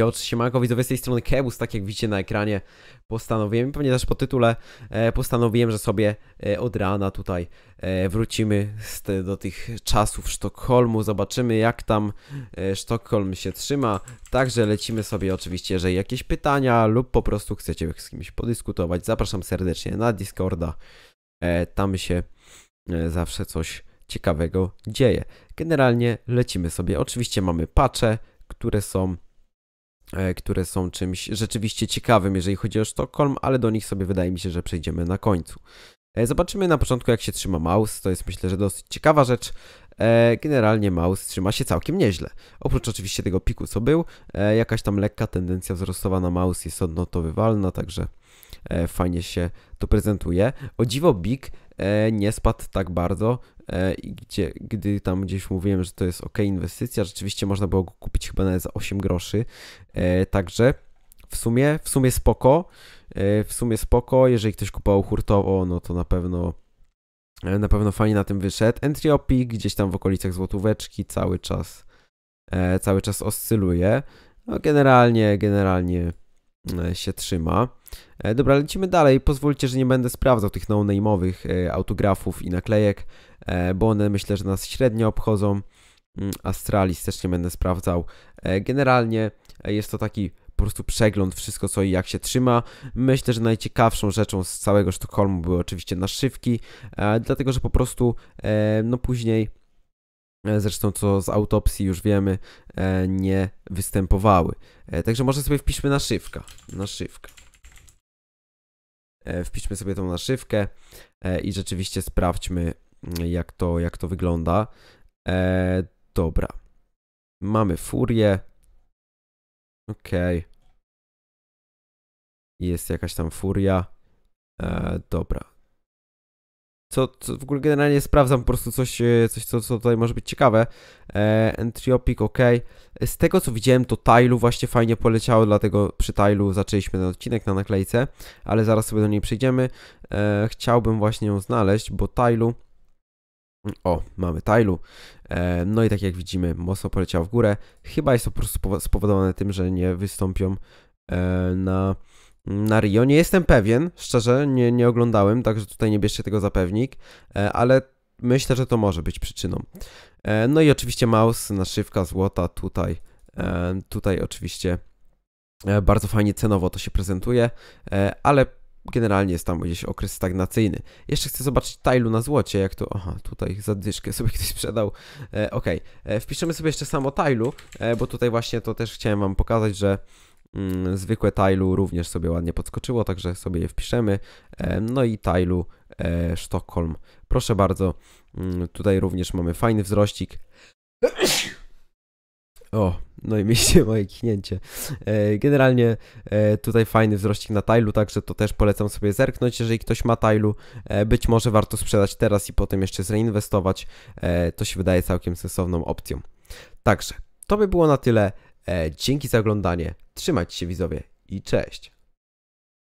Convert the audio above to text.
oczywiście siemanko widzowie z tej strony Kebus, tak jak widzicie na ekranie postanowiłem, pewnie też po tytule e, postanowiłem, że sobie e, od rana tutaj e, wrócimy do tych czasów Sztokholmu, zobaczymy jak tam Sztokholm się trzyma, także lecimy sobie oczywiście, jeżeli jakieś pytania lub po prostu chcecie z kimś podyskutować, zapraszam serdecznie na Discorda, tam się zawsze coś ciekawego dzieje. Generalnie lecimy sobie, oczywiście mamy pacze, które są E, które są czymś rzeczywiście ciekawym, jeżeli chodzi o Sztokholm, ale do nich sobie wydaje mi się, że przejdziemy na końcu. E, zobaczymy na początku, jak się trzyma mouse. To jest myślę, że dosyć ciekawa rzecz. E, generalnie mouse trzyma się całkiem nieźle. Oprócz oczywiście tego piku, co był, jakaś tam lekka tendencja wzrostowa na mouse jest odnotowywalna, także fajnie się to prezentuje. O dziwo, Big nie spadł tak bardzo E, i gdzie, gdy tam gdzieś mówiłem, że to jest ok inwestycja, rzeczywiście można było go kupić chyba nawet za 8 groszy. E, także w sumie, w sumie spoko. E, w sumie spoko, jeżeli ktoś kupował hurtowo, no to na pewno na pewno fajnie na tym wyszedł. Entriopi gdzieś tam w okolicach złotóweczki cały czas cały czas oscyluje. No generalnie, generalnie E, się trzyma. E, dobra, lecimy dalej. Pozwólcie, że nie będę sprawdzał tych no-name'owych e, autografów i naklejek, bo one myślę, że nas średnio obchodzą. Mm, Astralis też nie będę sprawdzał. Generalnie jest to taki po prostu przegląd wszystko co i jak się trzyma. Myślę, że najciekawszą rzeczą z całego Sztokholmu były oczywiście naszywki, dlatego że po prostu no później E, zresztą co z autopsji już wiemy, e, nie występowały. E, także może sobie wpiszmy naszywka, naszywka. Wpiszmy sobie tą naszywkę i rzeczywiście sprawdźmy, jak to, jak to wygląda. Dobra. Mamy furię. OK. Jest jakaś tam furia. dobra, co, co w ogóle generalnie sprawdzam po prostu coś, e, coś co, co tutaj może być ciekawe. E, Entriopic, ok. Z tego co widziałem, to Tailu właśnie fajnie poleciało, dlatego przy Tailu zaczęliśmy ten odcinek na naklejce, ale zaraz sobie do niej przejdziemy. E, chciałbym właśnie ją znaleźć, bo Tailu. O, mamy Tailu. E, no i tak jak widzimy, mocno poleciało w górę. Chyba jest to po prostu spowodowane tym, że nie wystąpią e, na na Rio. Nie jestem pewien, szczerze, nie, nie oglądałem, także tutaj nie bierzcie tego za pewnik, e, ale myślę, że to może być przyczyną. E, no i oczywiście mouse, naszywka złota tutaj, e, tutaj oczywiście bardzo fajnie cenowo to się prezentuje, ale generalnie jest tam gdzieś okres stagnacyjny. Jeszcze chcę zobaczyć Tailu na złocie, jak to... Aha, tutaj zadyszkę sobie ktoś sprzedał. ok, wpiszemy sobie jeszcze samo Tailu, bo tutaj właśnie to też chciałem wam pokazać, że Mm, zwykłe Tailu również sobie ładnie podskoczyło, także sobie je wpiszemy. E, no i Tailu e, Sztokholm. Proszę bardzo, mm, tutaj również mamy fajny wzrościk. O, no i mieście moje kichnięcie. E, generalnie tutaj fajny wzrościk na Tailu, także to też polecam sobie zerknąć. Jeżeli ktoś ma Tailu, być może warto sprzedać teraz i potem jeszcze zreinwestować. To się wydaje całkiem sensowną opcją. Także to by było na tyle. E, dzięki za oglądanie. Trzymajcie się widzowie i cześć.